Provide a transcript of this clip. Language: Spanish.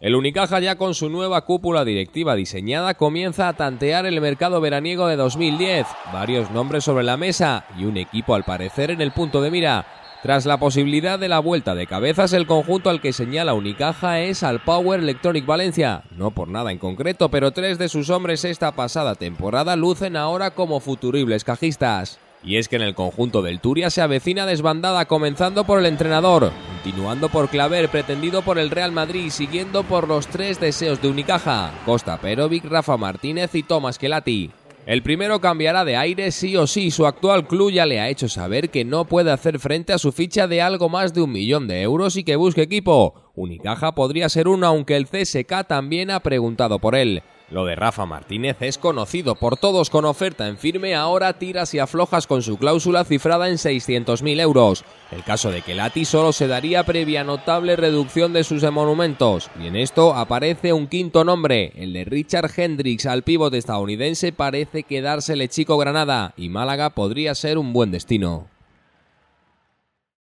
El Unicaja ya con su nueva cúpula directiva diseñada comienza a tantear el mercado veraniego de 2010, varios nombres sobre la mesa y un equipo al parecer en el punto de mira. Tras la posibilidad de la vuelta de cabezas, el conjunto al que señala Unicaja es al Power Electronic Valencia. No por nada en concreto, pero tres de sus hombres esta pasada temporada lucen ahora como futuribles cajistas. Y es que en el conjunto del Turia se avecina desbandada comenzando por el entrenador continuando por Claver, pretendido por el Real Madrid, siguiendo por los tres deseos de Unicaja, Costa Perovic, Rafa Martínez y Tomás Kelati. El primero cambiará de aire sí o sí, su actual club ya le ha hecho saber que no puede hacer frente a su ficha de algo más de un millón de euros y que busque equipo. Unicaja podría ser uno, aunque el CSK también ha preguntado por él. Lo de Rafa Martínez es conocido por todos con oferta en firme, ahora tiras y aflojas con su cláusula cifrada en 600.000 euros. El caso de que Lati solo se daría previa notable reducción de sus monumentos, y en esto aparece un quinto nombre, el de Richard Hendricks al pívot estadounidense parece quedársele chico Granada, y Málaga podría ser un buen destino.